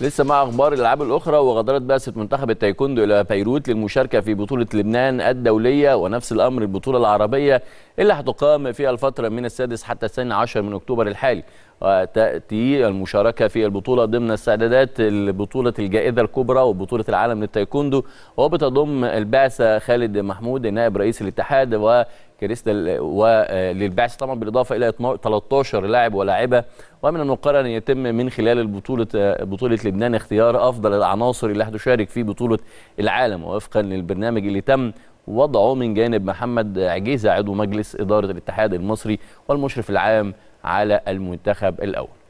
لسه مع اخبار الالعاب الاخرى وغادرت بعثه منتخب التايكوندو الى بيروت للمشاركه في بطوله لبنان الدوليه ونفس الامر البطوله العربيه اللي هتقام في الفتره من السادس حتى الثاني عشر من اكتوبر الحالي وتأتي المشاركة في البطولة ضمن استعدادات لبطولة الجائزة الكبرى وبطولة العالم للتايكوندو وبتضم البعثة خالد محمود نائب رئيس الاتحاد و كريستال وللبعث طبعا بالاضافه الى 13 لاعب ولاعبه ومن المقرر ان يتم من خلال البطوله بطوله لبنان اختيار افضل العناصر اللي هتشارك في بطوله العالم ووفقا للبرنامج اللي تم وضعه من جانب محمد عجيزه عضو مجلس اداره الاتحاد المصري والمشرف العام على المنتخب الأول